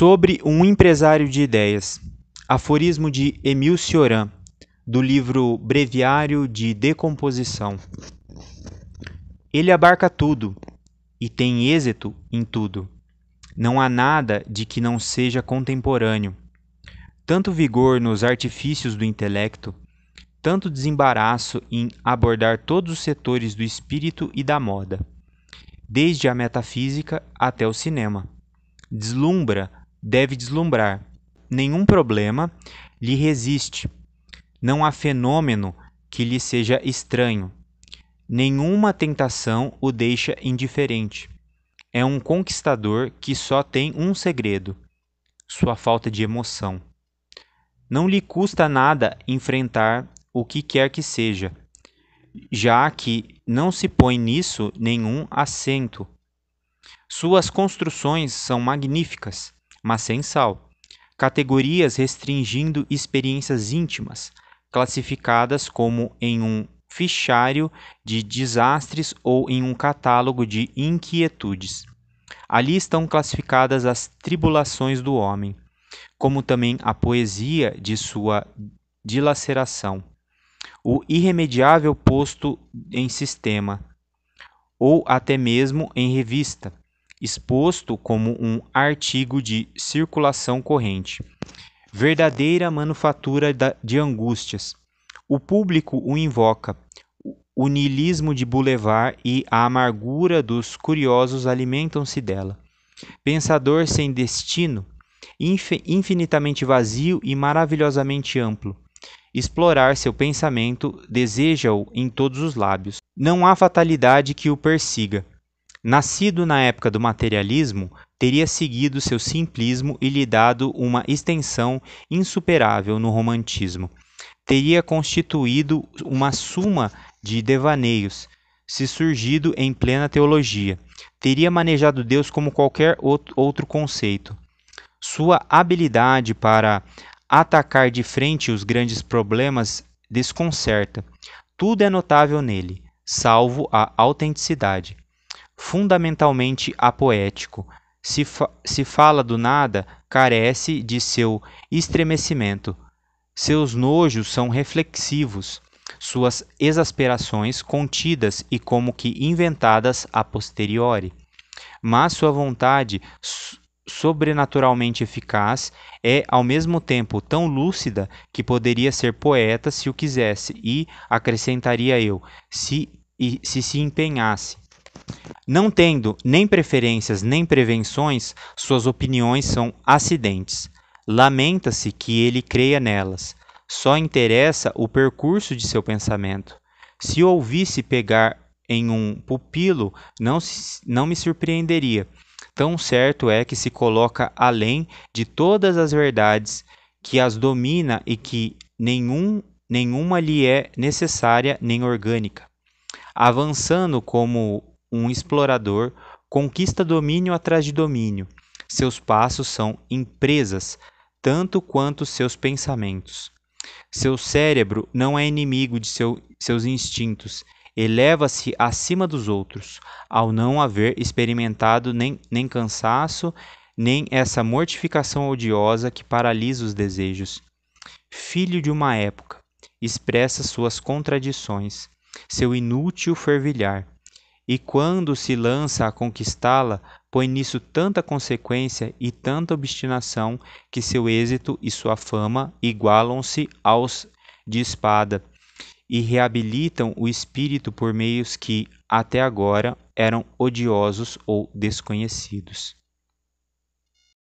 Sobre um empresário de ideias. Aforismo de Emile Cioran, do livro Breviário de Decomposição. Ele abarca tudo e tem êxito em tudo. Não há nada de que não seja contemporâneo. Tanto vigor nos artifícios do intelecto, tanto desembaraço em abordar todos os setores do espírito e da moda, desde a metafísica até o cinema. Deslumbra deve deslumbrar. Nenhum problema lhe resiste. Não há fenômeno que lhe seja estranho. Nenhuma tentação o deixa indiferente. É um conquistador que só tem um segredo: sua falta de emoção. Não lhe custa nada enfrentar o que quer que seja, já que não se põe nisso nenhum acento. Suas construções são magníficas, mas sem sal. Categorias restringindo experiências íntimas, classificadas como em um fichário de desastres ou em um catálogo de inquietudes. Ali estão classificadas as tribulações do homem, como também a poesia de sua dilaceração, o irremediável posto em sistema, ou até mesmo em revista, exposto como um artigo de circulação corrente. Verdadeira manufatura de angústias. O público o invoca. O niilismo de Boulevard e a amargura dos curiosos alimentam-se dela. Pensador sem destino, infinitamente vazio e maravilhosamente amplo. Explorar seu pensamento, deseja-o em todos os lábios. Não há fatalidade que o persiga. Nascido na época do materialismo, teria seguido seu simplismo e lhe dado uma extensão insuperável no romantismo. Teria constituído uma suma de devaneios, se surgido em plena teologia. Teria manejado Deus como qualquer outro conceito. Sua habilidade para atacar de frente os grandes problemas desconcerta. Tudo é notável nele, salvo a autenticidade fundamentalmente apoético. Se, fa se fala do nada, carece de seu estremecimento. Seus nojos são reflexivos, suas exasperações contidas e como que inventadas a posteriori. Mas sua vontade sobrenaturalmente eficaz é ao mesmo tempo tão lúcida que poderia ser poeta se o quisesse e acrescentaria eu, se e, se se empenhasse não tendo nem preferências nem prevenções, suas opiniões são acidentes. Lamenta-se que ele creia nelas. Só interessa o percurso de seu pensamento. Se ouvisse pegar em um pupilo, não, não me surpreenderia. Tão certo é que se coloca além de todas as verdades, que as domina e que nenhum, nenhuma lhe é necessária nem orgânica. Avançando como um explorador, conquista domínio atrás de domínio. Seus passos são empresas, tanto quanto seus pensamentos. Seu cérebro não é inimigo de seu, seus instintos, eleva-se acima dos outros, ao não haver experimentado nem, nem cansaço, nem essa mortificação odiosa que paralisa os desejos. Filho de uma época, expressa suas contradições, seu inútil fervilhar, e quando se lança a conquistá-la, põe nisso tanta consequência e tanta obstinação que seu êxito e sua fama igualam-se aos de espada e reabilitam o espírito por meios que, até agora, eram odiosos ou desconhecidos.